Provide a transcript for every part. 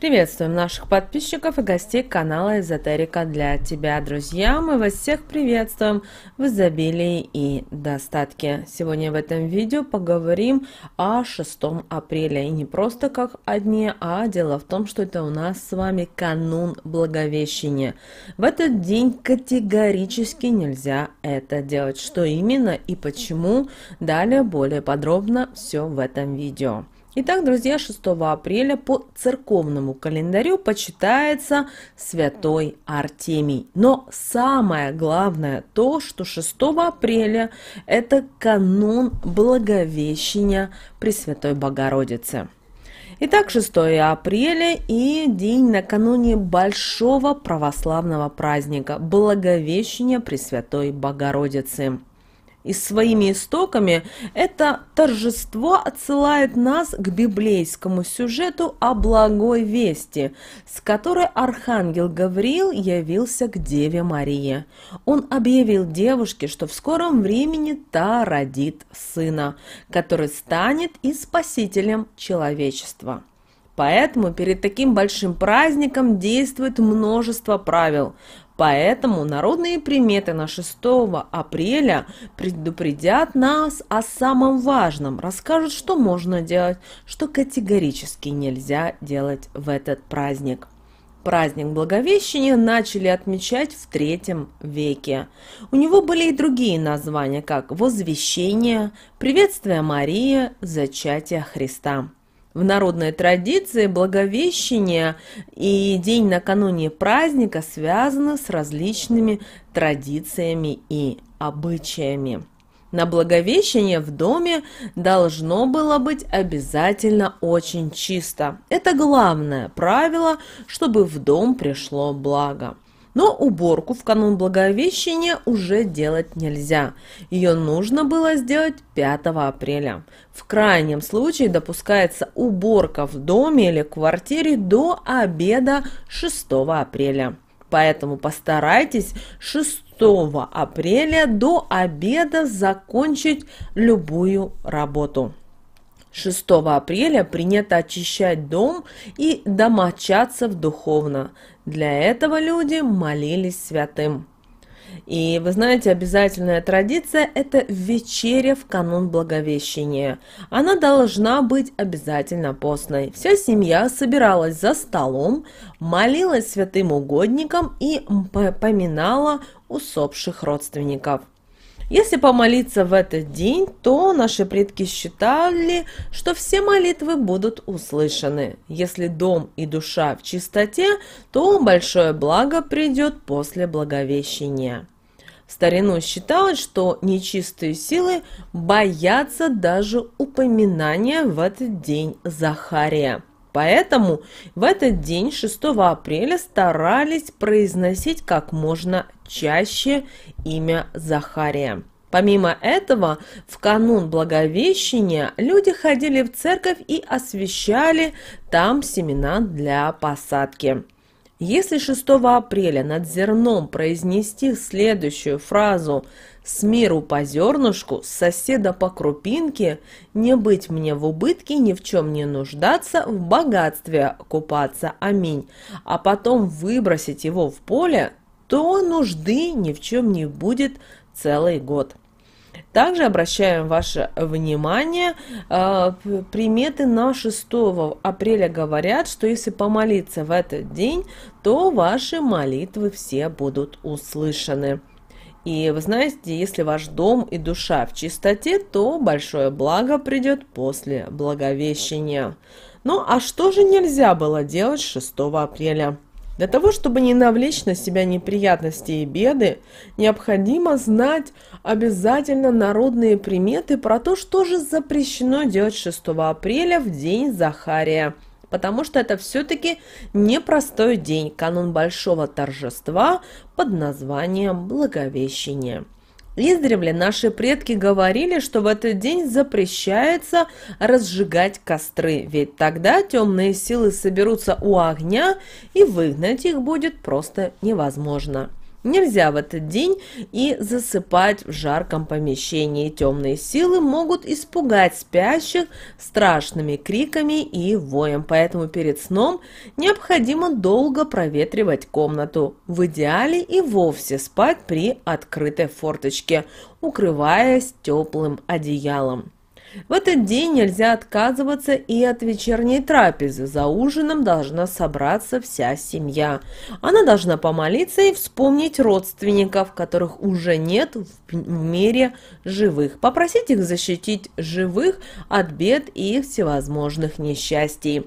Приветствуем наших подписчиков и гостей канала Эзотерика для тебя, друзья. Мы вас всех приветствуем в изобилии и достатке. Сегодня в этом видео поговорим о 6 апреля. И не просто как о дне, а дело в том, что это у нас с вами канун Благовещения. В этот день категорически нельзя это делать. Что именно и почему, далее более подробно все в этом видео. Итак, друзья, 6 апреля по церковному календарю почитается святой Артемий. Но самое главное то, что 6 апреля это канон Благовещения Пресвятой Богородицы. Итак, 6 апреля и день накануне большого православного праздника Благовещения Пресвятой Богородицы и своими истоками, это торжество отсылает нас к библейскому сюжету о благой вести, с которой архангел Гавриил явился к Деве Марии. Он объявил девушке, что в скором времени та родит сына, который станет и спасителем человечества. Поэтому перед таким большим праздником действует множество правил, Поэтому народные приметы на 6 апреля предупредят нас о самом важном, расскажут, что можно делать, что категорически нельзя делать в этот праздник. Праздник Благовещения начали отмечать в третьем веке. У него были и другие названия, как «Возвещение», «Приветствие Марии, «Зачатие Христа». В народной традиции Благовещение и день накануне праздника связаны с различными традициями и обычаями. На Благовещение в доме должно было быть обязательно очень чисто. Это главное правило, чтобы в дом пришло благо. Но уборку в канун Благовещения уже делать нельзя. Ее нужно было сделать 5 апреля. В крайнем случае допускается уборка в доме или квартире до обеда 6 апреля. Поэтому постарайтесь 6 апреля до обеда закончить любую работу. 6 апреля принято очищать дом и домочадцев духовно. Для этого люди молились святым. И вы знаете, обязательная традиция – это вечеря в канун Благовещения. Она должна быть обязательно постной. Вся семья собиралась за столом, молилась святым угодникам и поминала усопших родственников – если помолиться в этот день, то наши предки считали, что все молитвы будут услышаны. Если дом и душа в чистоте, то большое благо придет после Благовещения. В старину считалось, что нечистые силы боятся даже упоминания в этот день Захария – Поэтому в этот день, 6 апреля, старались произносить как можно чаще имя Захария. Помимо этого, в канун Благовещения люди ходили в церковь и освещали там семена для посадки. Если 6 апреля над зерном произнести следующую фразу с миру по зернышку, с соседа по крупинке, не быть мне в убытке, ни в чем не нуждаться, в богатстве купаться, аминь, а потом выбросить его в поле, то нужды ни в чем не будет целый год. Также обращаем ваше внимание, э, приметы на 6 апреля говорят, что если помолиться в этот день, то ваши молитвы все будут услышаны. И вы знаете, если ваш дом и душа в чистоте, то большое благо придет после Благовещения. Ну а что же нельзя было делать 6 апреля? Для того, чтобы не навлечь на себя неприятности и беды, необходимо знать обязательно народные приметы про то, что же запрещено делать 6 апреля в день Захария – потому что это все-таки непростой день, канун большого торжества под названием Благовещение. Издревле наши предки говорили, что в этот день запрещается разжигать костры, ведь тогда темные силы соберутся у огня и выгнать их будет просто невозможно. Нельзя в этот день и засыпать в жарком помещении. Темные силы могут испугать спящих страшными криками и воем, поэтому перед сном необходимо долго проветривать комнату. В идеале и вовсе спать при открытой форточке, укрываясь теплым одеялом. В этот день нельзя отказываться и от вечерней трапезы. За ужином должна собраться вся семья. Она должна помолиться и вспомнить родственников, которых уже нет в мире живых. Попросить их защитить живых от бед и всевозможных несчастий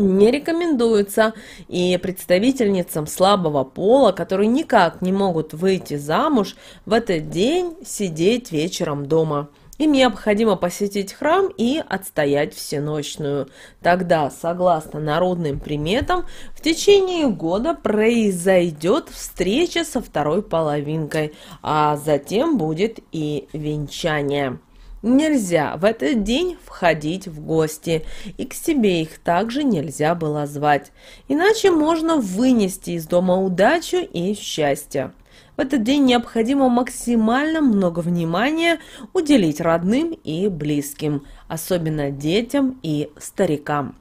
не рекомендуется, и представительницам слабого пола, которые никак не могут выйти замуж, в этот день сидеть вечером дома. Им необходимо посетить храм и отстоять всеночную. Тогда, согласно народным приметам, в течение года произойдет встреча со второй половинкой, а затем будет и венчание. Нельзя в этот день входить в гости, и к себе их также нельзя было звать, иначе можно вынести из дома удачу и счастье. В этот день необходимо максимально много внимания уделить родным и близким, особенно детям и старикам.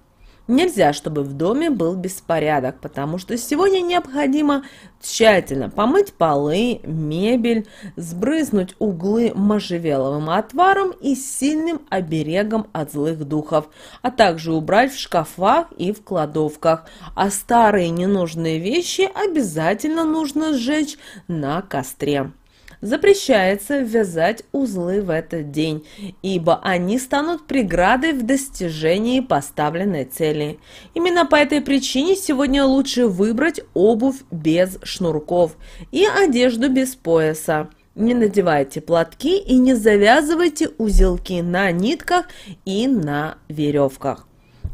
Нельзя, чтобы в доме был беспорядок, потому что сегодня необходимо тщательно помыть полы, мебель, сбрызнуть углы можжевеловым отваром и сильным оберегом от злых духов, а также убрать в шкафах и в кладовках. А старые ненужные вещи обязательно нужно сжечь на костре запрещается вязать узлы в этот день, ибо они станут преградой в достижении поставленной цели. Именно по этой причине сегодня лучше выбрать обувь без шнурков и одежду без пояса. Не надевайте платки и не завязывайте узелки на нитках и на веревках.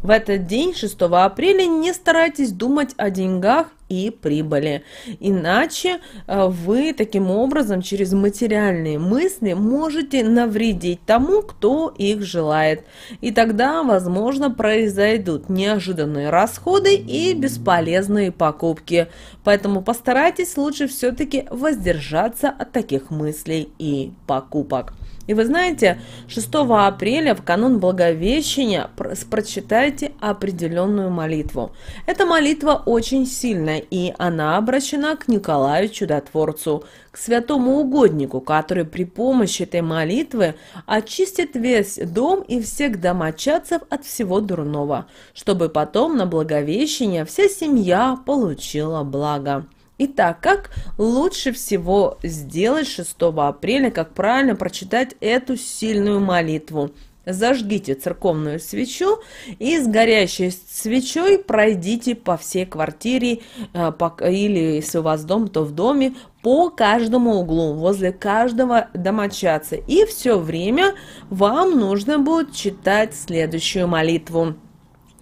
В этот день, 6 апреля, не старайтесь думать о деньгах и прибыли. Иначе э, вы таким образом через материальные мысли можете навредить тому, кто их желает. И тогда, возможно, произойдут неожиданные расходы и бесполезные покупки. Поэтому постарайтесь лучше все-таки воздержаться от таких мыслей и покупок. И вы знаете, 6 апреля в канун Благовещения прочитайте определенную молитву. Эта молитва очень сильная, и она обращена к Николаю Чудотворцу, к святому угоднику, который при помощи этой молитвы очистит весь дом и всех домочадцев от всего дурного, чтобы потом на Благовещение вся семья получила благо. Итак, как лучше всего сделать 6 апреля, как правильно прочитать эту сильную молитву? Зажгите церковную свечу и с горящей свечой пройдите по всей квартире, э, или если у вас дом, то в доме, по каждому углу, возле каждого домочадца. И все время вам нужно будет читать следующую молитву.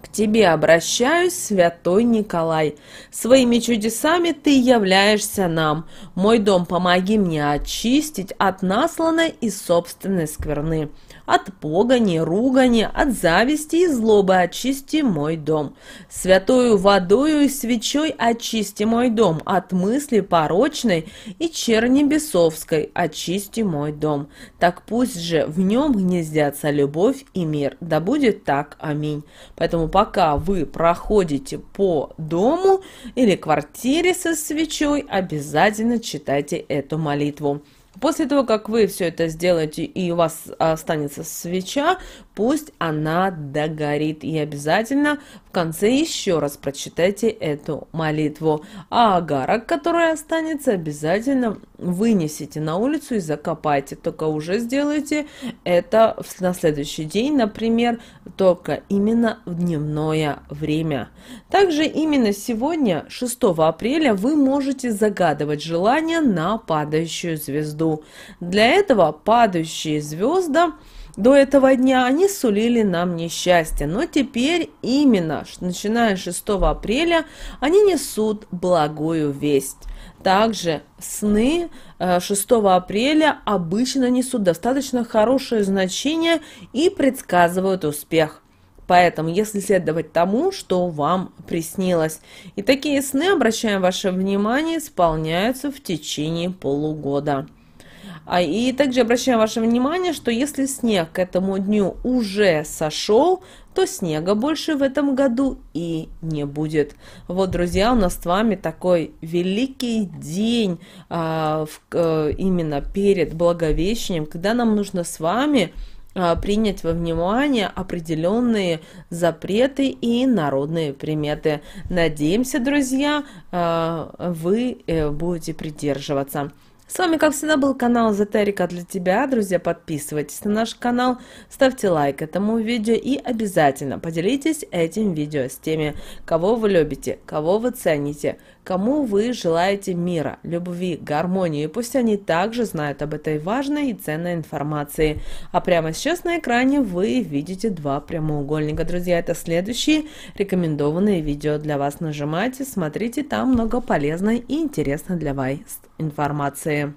К тебе обращаюсь, святой Николай. Своими чудесами ты являешься нам. Мой дом помоги мне очистить от наслана и собственной скверны от погони, ругани, от зависти и злобы очисти мой дом. Святою водою и свечой очисти мой дом, от мысли порочной и черни бесовской очисти мой дом. Так пусть же в нем гнездятся любовь и мир, да будет так, аминь. Поэтому пока вы проходите по дому или квартире со свечой, обязательно читайте эту молитву. После того, как вы все это сделаете и у вас останется свеча, пусть она догорит. И обязательно в конце еще раз прочитайте эту молитву. А агарок, который останется, обязательно вынесите на улицу и закопайте. Только уже сделайте это на следующий день, например, только именно в дневное время. Также именно сегодня, 6 апреля, вы можете загадывать желание на падающую звезду звезду. Для этого падающие звезды до этого дня они сулили нам несчастье, но теперь именно, начиная с 6 апреля, они несут благую весть. Также сны 6 э, апреля обычно несут достаточно хорошее значение и предсказывают успех. Поэтому, если следовать тому, что вам приснилось. И такие сны, обращаем ваше внимание, исполняются в течение полугода. А, и также обращаем ваше внимание, что если снег к этому дню уже сошел, то снега больше в этом году и не будет. Вот, друзья, у нас с вами такой великий день а, в, а, именно перед Благовещением, когда нам нужно с вами а, принять во внимание определенные запреты и народные приметы. Надеемся, друзья, а, вы э, будете придерживаться. С вами, как всегда, был канал Эзотерика для тебя. Друзья, подписывайтесь на наш канал, ставьте лайк этому видео и обязательно поделитесь этим видео с теми, кого вы любите, кого вы цените, кому вы желаете мира, любви, гармонии. пусть они также знают об этой важной и ценной информации. А прямо сейчас на экране вы видите два прямоугольника. Друзья, это следующие рекомендованные видео для вас. Нажимайте, смотрите, там много полезной и интересной для вас информации